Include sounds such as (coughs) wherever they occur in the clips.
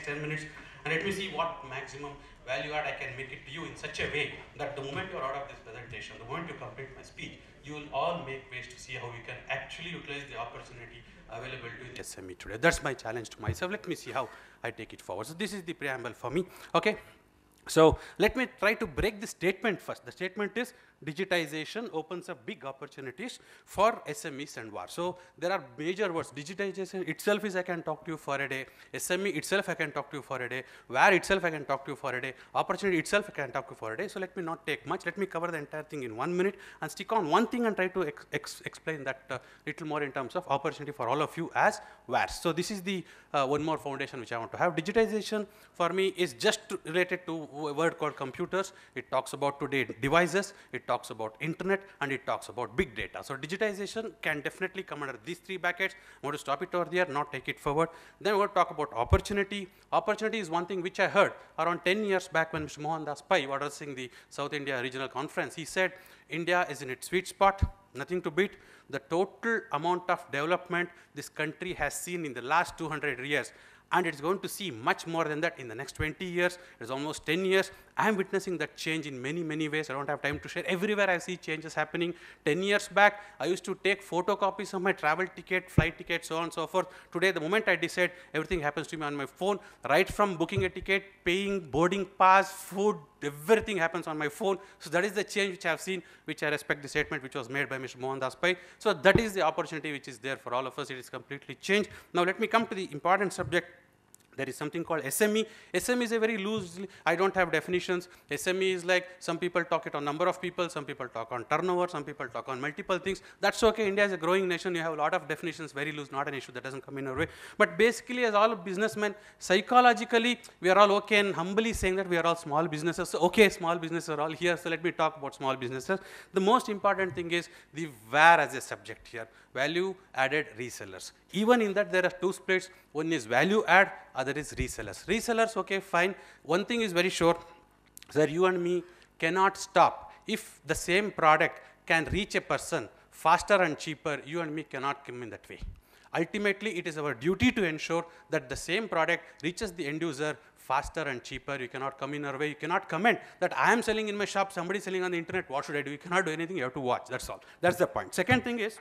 next 10 minutes and let me see what maximum value add I can make it to you in such a way that the moment you're out of this presentation, the moment you complete my speech, you will all make ways to see how you can actually utilize the opportunity available to the SME today. That's my challenge to myself. Let me see how I take it forward. So this is the preamble for me. Okay. So let me try to break the statement first. The statement is digitization opens up big opportunities for SMEs and VAR. So there are major words. Digitization itself is I can talk to you for a day. SME itself I can talk to you for a day. VAR itself I can talk to you for a day. Opportunity itself I can talk to you for a day. So let me not take much. Let me cover the entire thing in one minute and stick on one thing and try to ex ex explain that uh, little more in terms of opportunity for all of you as VARs. So this is the uh, one more foundation which I want to have. Digitization for me is just related to word called computers, it talks about today devices, it talks about internet, and it talks about big data. So digitization can definitely come under these three buckets. I'm going to stop it over there, not take it forward. Then we're going to talk about opportunity. Opportunity is one thing which I heard around 10 years back when Mr. Mohan Das Pai was addressing the South India Regional Conference. He said, India is in its sweet spot, nothing to beat. The total amount of development this country has seen in the last 200 years and it's going to see much more than that in the next 20 years, it's almost 10 years. I'm witnessing that change in many, many ways. I don't have time to share. Everywhere I see changes happening. 10 years back, I used to take photocopies of my travel ticket, flight ticket, so on and so forth. Today, the moment I decide, everything happens to me on my phone, right from booking a ticket, paying, boarding pass, food, Everything happens on my phone. So that is the change which I have seen, which I respect the statement which was made by Mr. Mohan Das Pai. So that is the opportunity which is there for all of us. It is completely changed. Now let me come to the important subject there is something called SME. SME is a very loose, I don't have definitions. SME is like some people talk it on number of people, some people talk on turnover, some people talk on multiple things. That's okay. India is a growing nation. You have a lot of definitions, very loose, not an issue. That doesn't come in our way. But basically, as all businessmen, psychologically, we are all okay and humbly saying that we are all small businesses. So, okay, small businesses are all here. So let me talk about small businesses. The most important thing is the where as a subject here value added resellers. Even in that there are two splits, one is value add, other is resellers. Resellers, okay, fine. One thing is very sure, sir, you and me cannot stop. If the same product can reach a person faster and cheaper, you and me cannot come in that way. Ultimately, it is our duty to ensure that the same product reaches the end user faster and cheaper. You cannot come in our way. You cannot comment that I am selling in my shop, somebody selling on the internet. What should I do? You cannot do anything. You have to watch. That's all. That's the point. Second thing is,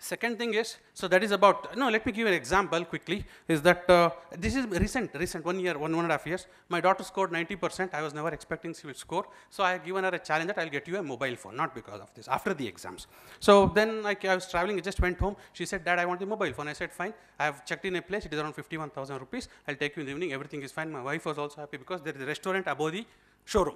Second thing is, so that is about, no, let me give you an example quickly, is that uh, this is recent, recent, one year, one, one and a half years. My daughter scored 90%. I was never expecting she will score. So I have given her a challenge that I'll get you a mobile phone, not because of this, after the exams. So then I, I was traveling, I just went home. She said, Dad, I want the mobile phone. I said, fine. I have checked in a place. It is around 51,000 rupees. I'll take you in the evening. Everything is fine. My wife was also happy because there is a restaurant above the showroom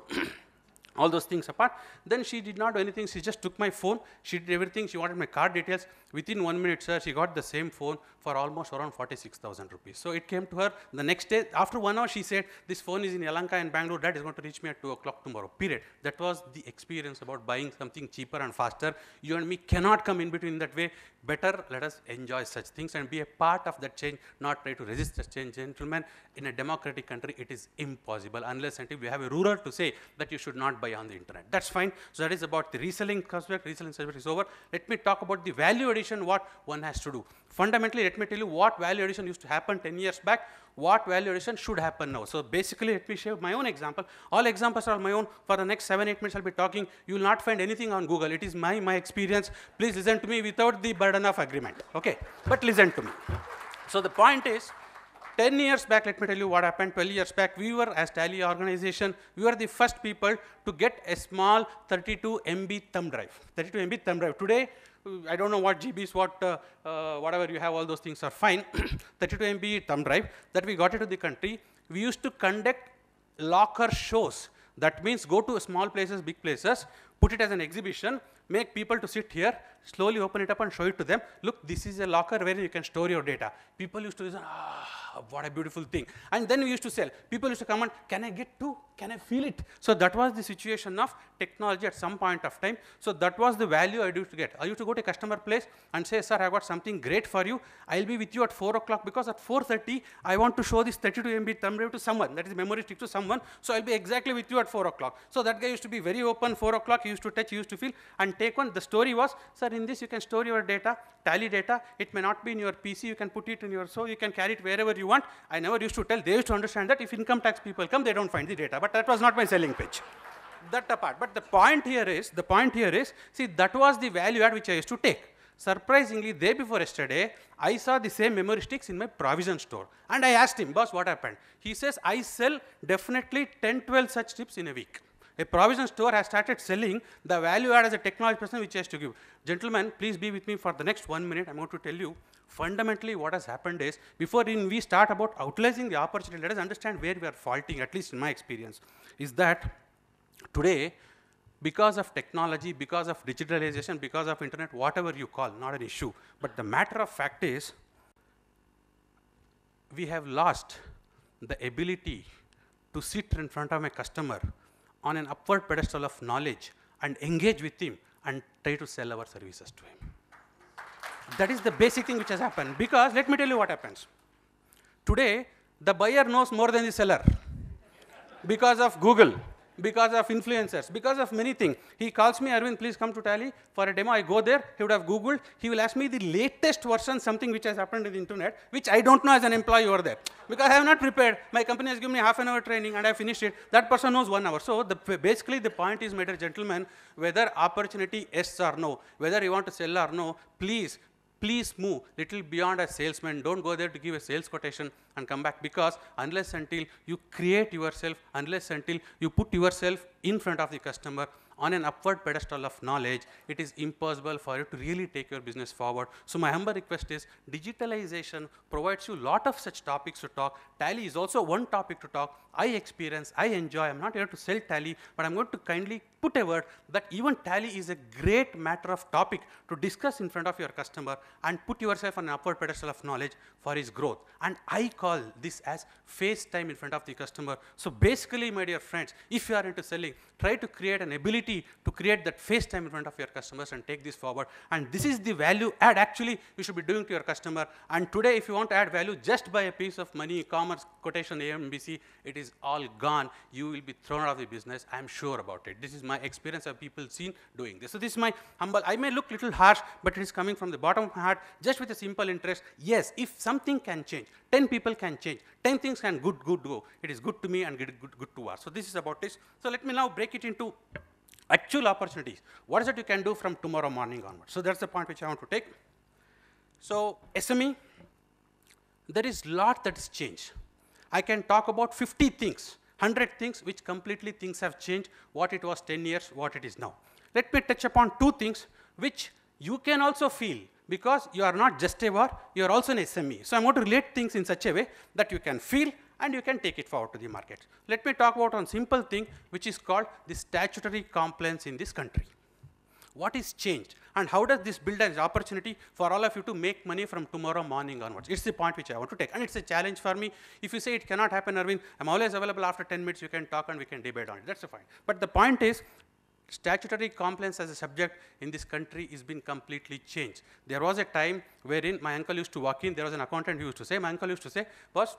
all those things apart. Then she did not do anything. She just took my phone. She did everything. She wanted my card details. Within one minute, sir, she got the same phone for almost around 46,000 rupees. So it came to her the next day. After one hour, she said, this phone is in Elanka and Bangalore. That is going to reach me at 2 o'clock tomorrow, period. That was the experience about buying something cheaper and faster. You and me cannot come in between that way. Better let us enjoy such things and be a part of that change, not try to resist such change. Gentlemen, in a democratic country, it is impossible unless until we have a ruler to say that you should not buy on the internet. That's fine. So that is about the reselling aspect. Reselling aspect is over. Let me talk about the value addition, what one has to do. Fundamentally, let me tell you what value addition used to happen 10 years back, what value addition should happen now. So basically, let me share my own example. All examples are my own. For the next seven, eight minutes, I'll be talking. You will not find anything on Google. It is my, my experience. Please listen to me without the burden of agreement. Okay? But listen to me. So the point is, 10 years back, let me tell you what happened. 12 years back, we were as Tally organization, we were the first people to get a small 32 MB thumb drive. 32 MB thumb drive. Today, I don't know what GBs, what uh, uh, whatever you have, all those things are fine. (coughs) 32 MB thumb drive that we got into the country. We used to conduct locker shows. That means go to small places, big places, put it as an exhibition make people to sit here, slowly open it up and show it to them. Look, this is a locker where you can store your data. People used to listen, ah, what a beautiful thing. And then we used to sell. People used to come and, can I get two? Can I feel it? So that was the situation of technology at some point of time. So that was the value I used to get. I used to go to a customer place and say, sir, I got something great for you. I'll be with you at 4 o'clock because at 4.30, I want to show this 32 MB thumb drive to someone. That is memory stick to someone. So I'll be exactly with you at 4 o'clock. So that guy used to be very open, 4 o'clock, he used to touch, he used to feel and take one. The story was, sir, in this you can store your data, tally data. It may not be in your PC, you can put it in your, so you can carry it wherever you want. I never used to tell, they used to understand that if income tax people come, they don't find the data but that was not my selling pitch. That apart. But the point here is, the point here is, see, that was the value add which I used to take. Surprisingly, day before yesterday, I saw the same memory sticks in my provision store. And I asked him, boss, what happened? He says, I sell definitely 10, 12 such chips in a week. A provision store has started selling the value add as a technology person which has to give. Gentlemen, please be with me for the next one minute. I'm going to tell you fundamentally what has happened is before we start about utilizing the opportunity, let us understand where we are faulting, at least in my experience, is that today because of technology, because of digitalization, because of internet, whatever you call, not an issue. But the matter of fact is, we have lost the ability to sit in front of a customer on an upward pedestal of knowledge and engage with him and try to sell our services to him. that is the basic thing which has happened because let me tell you what happens. Today, the buyer knows more than the seller because of Google because of influencers, because of many things. He calls me, Arvind, please come to Tally for a demo. I go there, he would have Googled. He will ask me the latest version, something which has happened in the internet, which I don't know as an employee over there. Because I have not prepared. My company has given me half an hour training and I finished it. That person knows one hour. So the, basically the point is, my dear gentlemen, whether opportunity yes or no, whether you want to sell or no, please please move little beyond a salesman. Don't go there to give a sales quotation and come back because unless until you create yourself, unless until you put yourself in front of the customer on an upward pedestal of knowledge, it is impossible for you to really take your business forward. So my humble request is digitalization provides you lot of such topics to talk. Tally is also one topic to talk. I experience, I enjoy, I'm not here to sell Tally, but I'm going to kindly put a word that even Tally is a great matter of topic to discuss in front of your customer and put yourself on an upward pedestal of knowledge for his growth. And I call this as face time in front of the customer. So basically, my dear friends, if you are into selling, try to create an ability to create that face time in front of your customers and take this forward. And this is the value add actually you should be doing to your customer. And today, if you want to add value just by a piece of money, e commerce quotation, AMBC, it is all gone. You will be thrown out of the business. I'm sure about it. This is my experience of people seen doing this. So this is my humble, I may look little harsh, but it is coming from the bottom of my heart just with a simple interest. Yes, if something can change, 10 people can change. 10 things can good, good go. It is good to me and good, good, good to us. So this is about this. So let me now break it into actual opportunities. What is it you can do from tomorrow morning onwards? So that's the point which I want to take. So SME, there is lot that has changed. I can talk about 50 things, 100 things which completely things have changed, what it was 10 years, what it is now. Let me touch upon two things which you can also feel because you are not just a war, you are also an SME. So I'm going to relate things in such a way that you can feel and you can take it forward to the market. Let me talk about one simple thing which is called the statutory compliance in this country. What is changed and how does this build an opportunity for all of you to make money from tomorrow morning onwards? It's the point which I want to take and it's a challenge for me. If you say it cannot happen, Arvind, I'm always available after 10 minutes, you can talk and we can debate on it. That's fine. But the point is statutory compliance as a subject in this country has been completely changed. There was a time wherein my uncle used to walk in, there was an accountant who used to say, my uncle used to say, boss,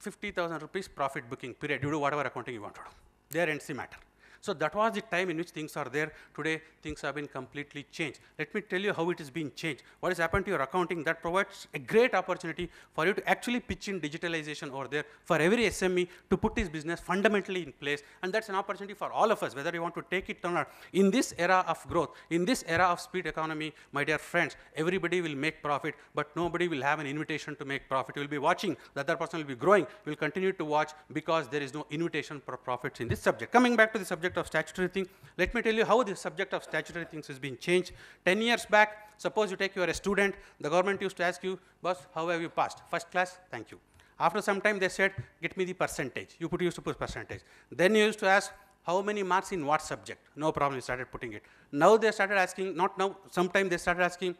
50,000 rupees profit booking period, you do whatever accounting you want to do. There ends the matter. So that was the time in which things are there. Today, things have been completely changed. Let me tell you how it is being changed. What has happened to your accounting, that provides a great opportunity for you to actually pitch in digitalization over there for every SME to put his business fundamentally in place. And that's an opportunity for all of us, whether you want to take it or not. In this era of growth, in this era of speed economy, my dear friends, everybody will make profit, but nobody will have an invitation to make profit. You will be watching, the other person will be growing. You will continue to watch because there is no invitation for profits in this subject. Coming back to the subject, subject of statutory thing. Let me tell you how the subject of statutory things is being changed. 10 years back, suppose you take you are a student, the government used to ask you, boss, how have you passed? First class, thank you. After some time, they said, get me the percentage. You put used to put percentage. Then you used to ask, how many marks in what subject? No problem, you started putting it. Now they started asking, not now, sometime they started asking,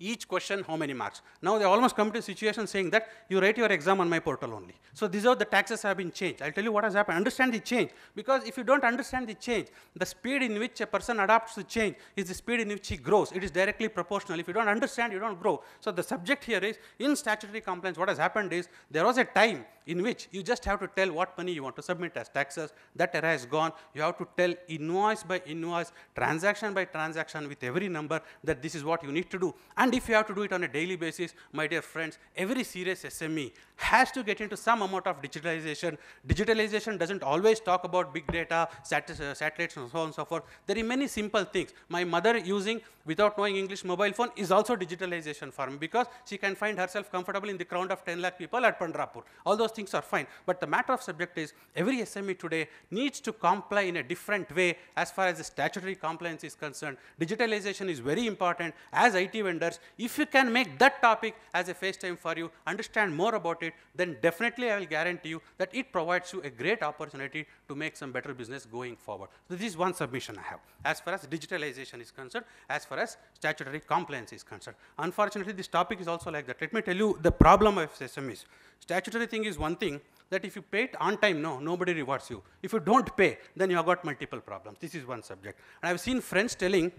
each question, how many marks? Now they almost come to a situation saying that you write your exam on my portal only. So these are the taxes have been changed. I'll tell you what has happened. Understand the change. Because if you don't understand the change, the speed in which a person adapts the change is the speed in which he grows. It is directly proportional. If you don't understand, you don't grow. So the subject here is, in statutory compliance, what has happened is, there was a time in which you just have to tell what money you want to submit as taxes. That error is gone. You have to tell invoice by invoice, transaction by transaction with every number that this is what you need to do. And if you have to do it on a daily basis, my dear friends, every serious SME has to get into some amount of digitalization. Digitalization doesn't always talk about big data, sat uh, satellites, and so on and so forth. There are many simple things. My mother using, without knowing English, mobile phone is also digitalization for me because she can find herself comfortable in the crowd of 10 lakh people at Pandrapur. All those things are fine. But the matter of subject is every SME today needs to comply in a different way as far as the statutory compliance is concerned. Digitalization is very important as IT vendors. If you can make that topic as a face time for you, understand more about it, then definitely I will guarantee you that it provides you a great opportunity to make some better business going forward. So this is one submission I have as far as digitalization is concerned, as far as statutory compliance is concerned. Unfortunately, this topic is also like that. Let me tell you the problem of SMEs. Statutory thing is one thing that if you pay it on time, no, nobody rewards you. If you don't pay, then you have got multiple problems. This is one subject. And I've seen friends telling,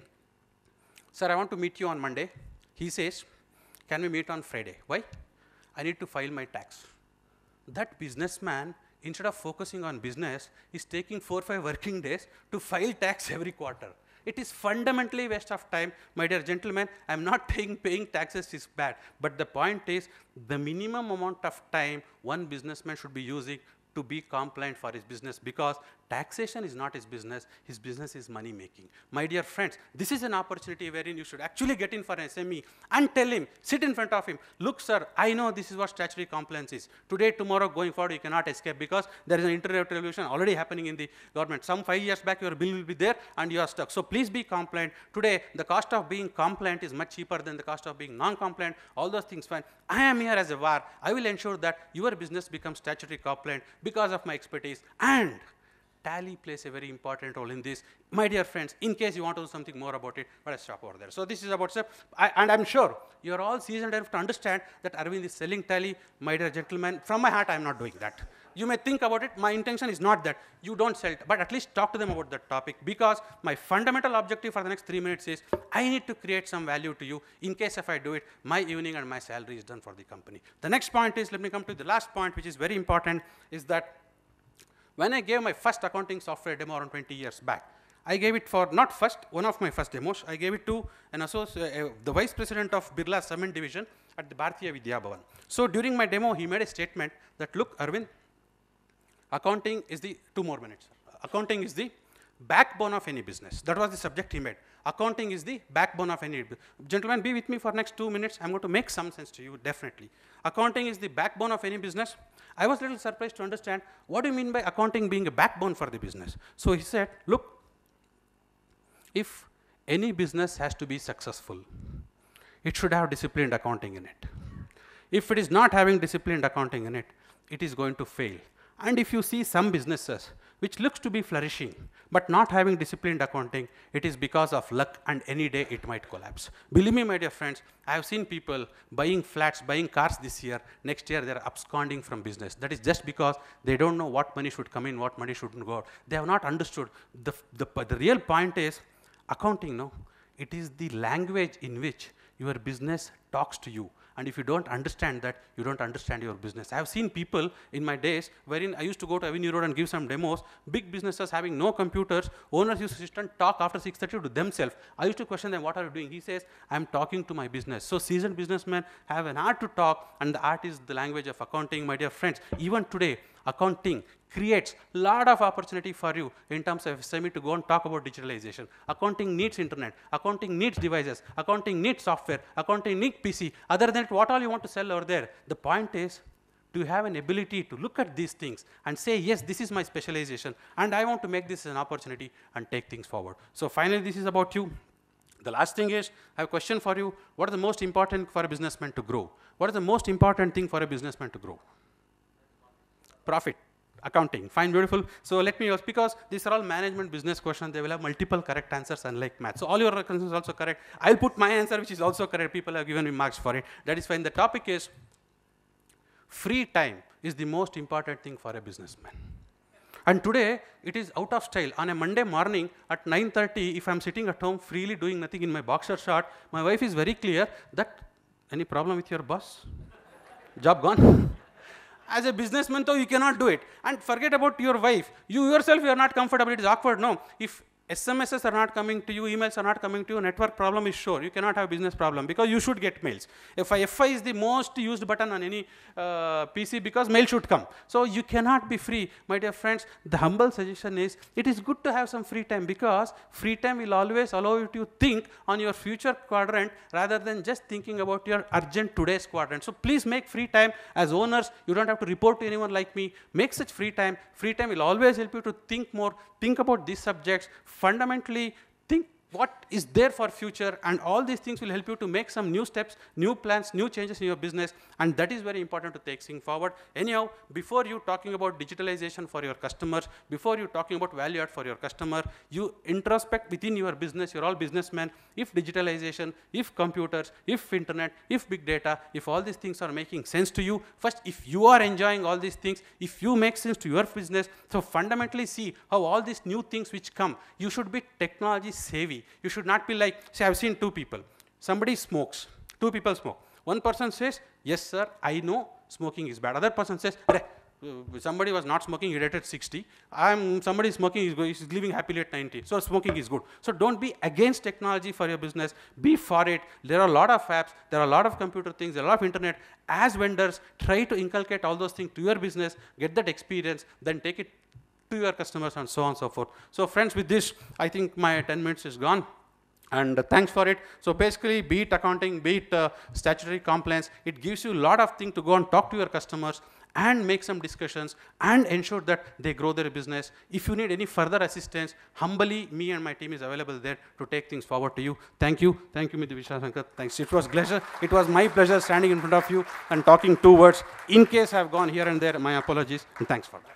sir, I want to meet you on Monday. He says, can we meet on Friday? Why? I need to file my tax. That businessman, instead of focusing on business, is taking four or five working days to file tax (laughs) every quarter. It is fundamentally waste of time. My dear gentlemen, I am not (laughs) paying, paying taxes is bad. But the point is the minimum amount of time one businessman should be using to be compliant for his business because Taxation is not his business, his business is money making. My dear friends, this is an opportunity wherein you should actually get in for an SME and tell him, sit in front of him, look sir, I know this is what statutory compliance is. Today, tomorrow, going forward, you cannot escape because there is an internet revolution already happening in the government. Some five years back, your bill will be there and you are stuck. So please be compliant. Today, the cost of being compliant is much cheaper than the cost of being non-compliant, all those things fine. I am here as a VAR. I will ensure that your business becomes statutory compliant because of my expertise and tally plays a very important role in this. My dear friends, in case you want to know something more about it, but I stop over there. So this is about and I'm sure you're all seasoned enough to understand that Arvind is selling tally. My dear gentlemen, from my heart, I'm not doing that. You may think about it. My intention is not that. You don't sell, but at least talk to them about that topic because my fundamental objective for the next three minutes is I need to create some value to you. In case if I do it, my evening and my salary is done for the company. The next point is, let me come to the last point, which is very important, is that when I gave my first accounting software demo around 20 years back, I gave it for not first, one of my first demos. I gave it to an associate, uh, the vice president of Birla Cement Division at the Bharatiya Vidya Bhavan. So during my demo, he made a statement that look, Arvind, accounting is the two more minutes. Accounting is the backbone of any business. That was the subject he made accounting is the backbone of any. Gentlemen, be with me for next two minutes. I'm going to make some sense to you, definitely. Accounting is the backbone of any business. I was a little surprised to understand, what do you mean by accounting being a backbone for the business? So he said, look, if any business has to be successful, it should have disciplined accounting in it. If it is not having disciplined accounting in it, it is going to fail. And if you see some businesses which looks to be flourishing, but not having disciplined accounting, it is because of luck and any day it might collapse. Believe me, my dear friends, I have seen people buying flats, buying cars this year, next year they are absconding from business. That is just because they don't know what money should come in, what money shouldn't go out. They have not understood. The, the, the real point is accounting, no? It is the language in which your business talks to you. And if you don't understand that, you don't understand your business. I've seen people in my days wherein I used to go to Avenue Road and give some demos. Big businesses having no computers, owners used to sit and talk after 6.30 to themselves. I used to question them, what are you doing? He says, I'm talking to my business. So seasoned businessmen have an art to talk, and the art is the language of accounting, my dear friends. Even today, accounting creates lot of opportunity for you in terms of SME to go and talk about digitalization. Accounting needs internet, accounting needs devices, accounting needs software, accounting needs PC. Other than that, what all you want to sell over there? The point is to have an ability to look at these things and say, yes, this is my specialization, and I want to make this an opportunity and take things forward. So finally, this is about you. The last thing is, I have a question for you. What is the most important for a businessman to grow? What is the most important thing for a businessman to grow? profit, accounting. Fine, beautiful. So let me use, because these are all management business questions, they will have multiple correct answers unlike math. So all your answers are also correct. I'll put my answer, which is also correct. People have given me marks for it. That is fine. The topic is free time is the most important thing for a businessman. And today, it is out of style. On a Monday morning at 9.30, if I'm sitting at home freely doing nothing in my boxer shot, my wife is very clear that, any problem with your boss? (laughs) Job gone. As a businessman though, you cannot do it. And forget about your wife. You yourself, you are not comfortable. It is awkward, no? If SMSs are not coming to you, emails are not coming to you, network problem is sure. You cannot have business problem because you should get mails. FI, FI is the most used button on any uh, PC because mail should come. So you cannot be free. My dear friends, the humble suggestion is it is good to have some free time because free time will always allow you to think on your future quadrant rather than just thinking about your urgent today's quadrant. So please make free time as owners. You don't have to report to anyone like me. Make such free time. Free time will always help you to think more, think about these subjects fundamentally what is there for future and all these things will help you to make some new steps, new plans, new changes in your business and that is very important to take things forward. Anyhow, before you talking about digitalization for your customers, before you talking about value add for your customer, you introspect within your business, you're all businessmen, if digitalization, if computers, if internet, if big data, if all these things are making sense to you, first if you are enjoying all these things, if you make sense to your business, so fundamentally see how all these new things which come, you should be technology savvy. You should not be like, say, I've seen two people. Somebody smokes. Two people smoke. One person says, yes, sir, I know smoking is bad. Other person says, uh, somebody was not smoking, he rated 60. I'm, somebody smoking is, is living happily at 90. So smoking is good. So don't be against technology for your business. Be for it. There are a lot of apps. There are a lot of computer things. There are a lot of internet. As vendors, try to inculcate all those things to your business. Get that experience. Then take it to your customers and so on and so forth. So friends, with this, I think my 10 minutes is gone and thanks for it. So basically, be it accounting, be it uh, statutory compliance, it gives you a lot of things to go and talk to your customers and make some discussions and ensure that they grow their business. If you need any further assistance, humbly, me and my team is available there to take things forward to you. Thank you. Thank you, Mr. Vishwasankar. Thanks. It was pleasure. It was my pleasure standing in front of you and talking two words. In case I've gone here and there, my apologies and thanks for that.